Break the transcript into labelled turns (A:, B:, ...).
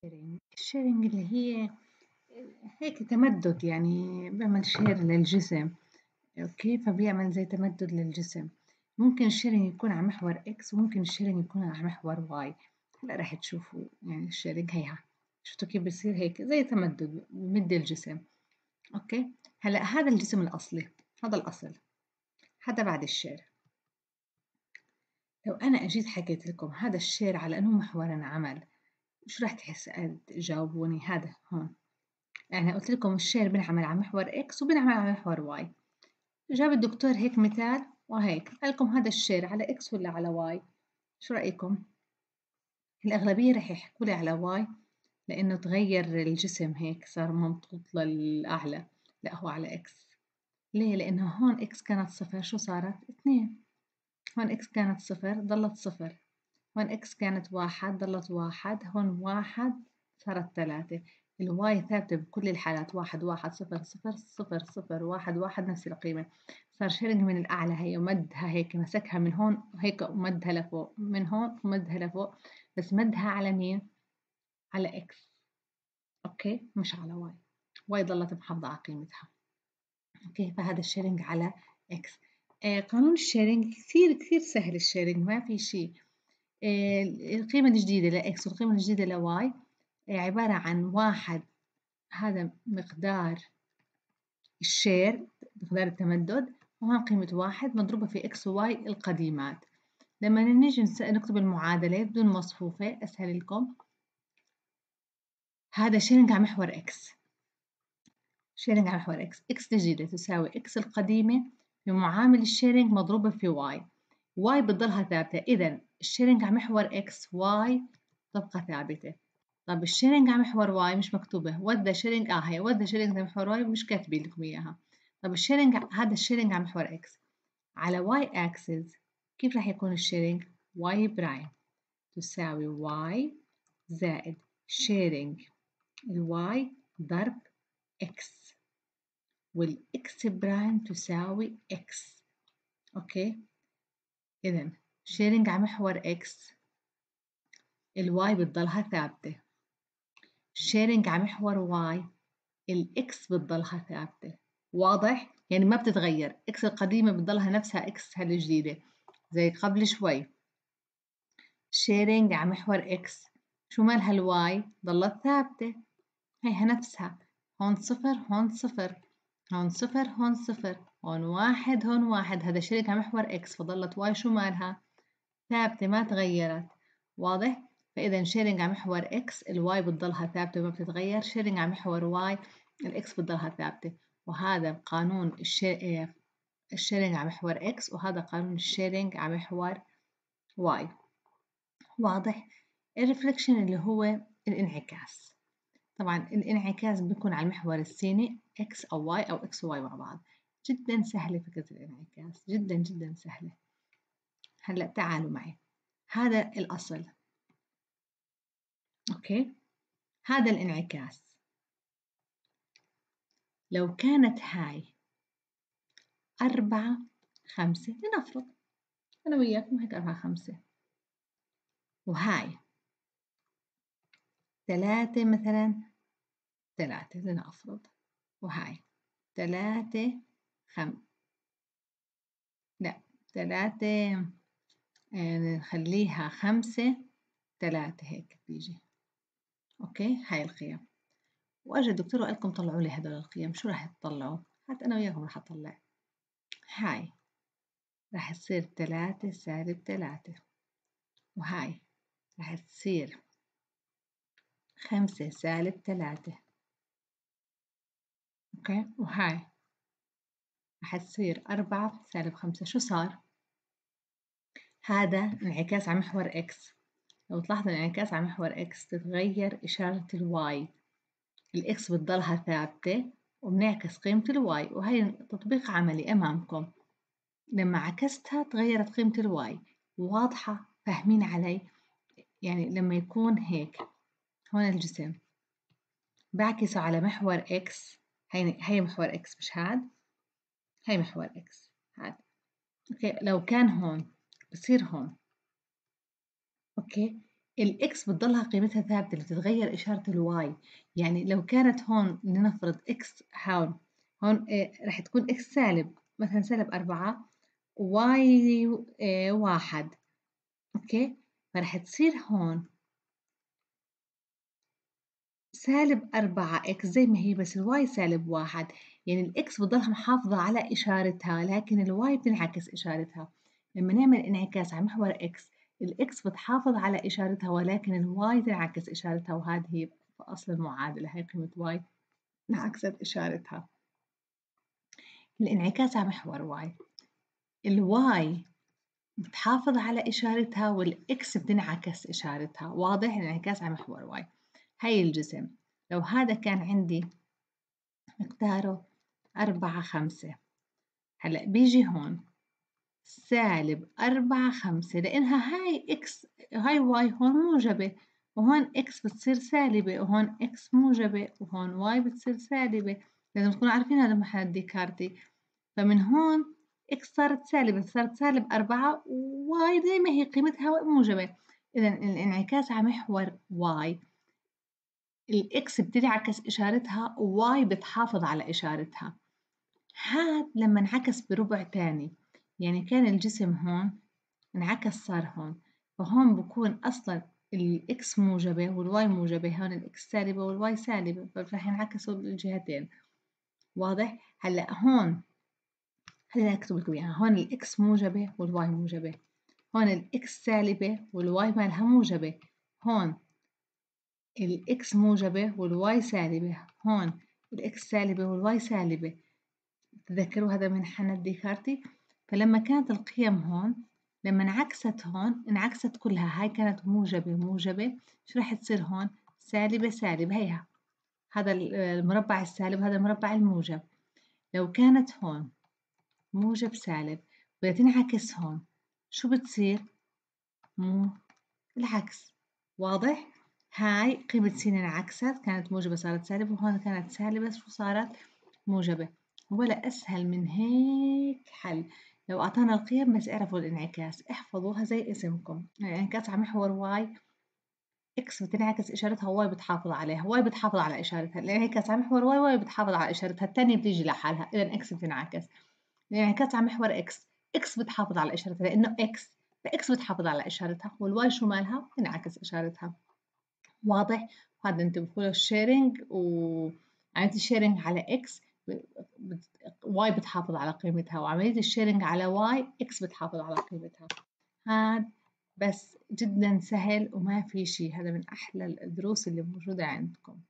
A: الsharing الsharing اللي هي هيك تمدد يعني بيعمل شير للجسم أوكي فبيعمل زي تمدد للجسم ممكن الشيرنج يكون على محور اكس وممكن الشيرنج يكون على محور واي هلا رح تشوفوا يعني الشيرنج هيها شفتوا كيف بصير هيك زي تمدد بمد الجسم أوكي هلا هذا الجسم الأصلي هذا الأصل هذا بعد الشير لو أنا أجيت حكيت لكم هذا الشير على أنه محور انعمل مش راح تحس تجاوبوني هذا هون يعني قلت لكم الشير بنعمل على محور إكس وبنعمل على محور واي جاب الدكتور هيك مثال وهيك قال لكم هذا الشير على إكس ولا على واي شو رأيكم؟ الأغلبية راح يحكوا لي على واي لأنه تغير الجسم هيك صار ممطوط للأعلى لا هو على إكس ليه؟ لأنه هون إكس كانت صفر شو صارت؟ اتنين هون إكس كانت صفر ضلت صفر هون إكس كانت واحد ضلت واحد هون واحد صارت ثلاثة الواي ثابتة بكل الحالات واحد واحد صفر صفر صفر صفر واحد واحد نفس القيمة صار شيرنج من الأعلى هي ومدها هيك مسكها من هون وهيك ومدها لفوق من هون ومدها لفوق بس مدها على مين؟ على إكس أوكي مش على واي واي ضلت محافظة على قيمتها أوكي فهذا الشيرنج على إكس آه قانون الشيرنج كثير كثير سهل الشيرنج ما في شيء آه، القيمة الجديدة لإكس والقيمة الجديدة لواي آه، عبارة عن واحد هذا مقدار الشير مقدار التمدد وهون قيمة واحد مضروبة في و وواي القديمات لما نيجي نكتب المعادلة بدون مصفوفة أسهل لكم هذا شيرنج على محور x شيرنج على محور x x الجديدة تساوي x القديمة بمعامل الشيرنج مضروبة في واي واي بتضلها ثابتة إذا الشيرنج على محور إكس واي تبقى ثابتة طب الشيرنج على محور واي مش مكتوبة وذا شيرنج آه هي وذا شيرنج على محور واي مش كاتبين لكم إياها طب الشيرنج هذا الشيرنج على محور إكس على واي أكسس كيف راح يكون الشيرنج واي برايم تساوي واي زائد شيرنج الواي ضرب إكس والإكس برايم تساوي إكس أوكي إذا شيرنج على محور إكس الواي بتضلها ثابتة شيرنج على محور واي الإكس بتضلها ثابتة واضح؟ يعني ما بتتغير إكس القديمة بتضلها نفسها إكس هالجديدة زي قبل شوي شيرنج على محور إكس شو مالها الواي؟ ضلت ثابتة هيها نفسها هون صفر هون صفر هون صفر هون صفر هون واحد هون واحد هذا شريكها محور إكس فضلت واي شو مالها ثابتة ما تغيرت واضح؟ فإذا شيرنج على محور إكس الواي بتضلها ثابتة وما بتتغير شيرنج على محور واي الإكس بتضلها ثابتة وهذا قانون الشيرنج آه، على محور إكس وهذا قانون الشيرنج على محور واي واضح؟ الريفليكشن اللي هو الانعكاس طبعا الانعكاس بيكون على المحور السيني إكس أو واي أو إكس وواي مع بعض جدا سهلة فكرة الانعكاس جدا جدا سهلة هلأ تعالوا معي هذا الأصل أوكي هذا الانعكاس لو كانت هاي أربعة خمسة لنفرض أنا وياكم هيك أربعة خمسة وهاي ثلاثة مثلا ثلاثة لنفرض وهاي ثلاثة خم لا تلاتة آه، نخليها خمسة تلاتة هيك بيجي أوكي هاي القيم وأجا الدكتور وقال لكم طلعوا لي هدول القيم شو راح تطلعوا حتى أنا وياكم راح أطلع هاي راح تصير تلاتة سالب تلاتة وهاي راح تصير خمسة سالب تلاتة أوكي وهاي رح تصير أربعة في سالب خمسة شو صار؟ هذا انعكاس على محور إكس لو تلاحظ الانعكاس على محور إكس تتغير إشارة الواي الإكس بتضلها ثابتة وبنعكس قيمة الواي وهي تطبيق عملي أمامكم لما عكستها تغيرت قيمة الواي واضحة فاهمين علي يعني لما يكون هيك هون الجسم بعكسه على محور إكس هي, هي محور إكس مش هاد هي محور إكس عادي أوكي لو كان هون بصير هون أوكي الإكس بتضلها قيمتها ثابتة لتتغير إشارة الواي يعني لو كانت هون لنفرض إكس هون هون إيه رح تكون إكس سالب مثلا سالب أربعة واي إيه واحد أوكي فرح تصير هون سالب 4x زي ما هي بس الواي سالب واحد يعني الاكس بتضلها محافظة على إشارتها لكن الواي بتنعكس إشارتها لما نعمل انعكاس على محور x الاكس بتحافظ على إشارتها ولكن الواي تنعكس إشارتها وهذه في أصل المعادلة هي قيمة واي انعكست إشارتها الانعكاس على محور واي الواي بتحافظ على إشارتها والإكس بتنعكس إشارتها واضح الانعكاس على محور واي هاي الجسم لو هذا كان عندي مقداره أربعة خمسة هلأ بيجي هون سالب أربعة خمسة لأنها هاي إكس هاي واي هون موجبة وهون إكس بتصير سالبة وهون إكس موجبة وهون واي بتصير سالبة لازم تكونوا عارفين هذا محل ديكارتي فمن هون إكس صارت سالبة صارت سالب أربعة وواي زي ما هي قيمتها موجبة إذا الانعكاس على محور واي الإكس بتنعكس إشارتها واي بتحافظ على إشارتها هاد لما انعكس بربع تاني يعني كان الجسم هون انعكس صار هون فهون بكون أصلا الإكس موجبة والواي موجبة هون الإكس سالبة والواي سالبة فرح ينعكسوا بالجهتين واضح؟ هلأ هون خليني أكتب لكم إياها هون الإكس موجبة والواي موجبة هون الإكس سالبة والواي مالها موجبة هون الإكس موجبة والواي سالبة هون الإكس سالبة والواي سالبة تذكروا هذا من منحنى ديكارتي فلما كانت القيم هون لما انعكست هون انعكست كلها هاي كانت موجبة موجبة شو راح تصير هون سالبة سالبة هيها هذا المربع السالب هذا المربع الموجب لو كانت هون موجب سالب بدها تنعكس هون شو بتصير مو العكس واضح هاي قيمة س انعكست كانت موجبة صارت سالبة وهون كانت سالبة شو صارت موجبة ولا أسهل من هيك حل لو أعطانا القيم بس اعرفوا الانعكاس احفظوها زي اسمكم الانعكاس يعني على محور واي اكس بتنعكس اشارتها واي بتحافظ عليها واي بتحافظ على اشارتها الانعكاس على محور واي واي بتحافظ على اشارتها الثانية بتيجي لحالها اذا اكس بتنعكس الانعكاس على محور اكس اكس بتحافظ على اشارتها لانه اكس فاكس بتحافظ على اشارتها والواي شو مالها بتنعكس اشارتها واضح هذا انتم بتقولوا الشيرنج وعمليه الشيرنج على اكس واي بتحافظ على قيمتها وعمليه الشيرنج على واي اكس بتحافظ على قيمتها هذا بس جدا سهل وما في شيء هذا من احلى الدروس اللي موجوده عندكم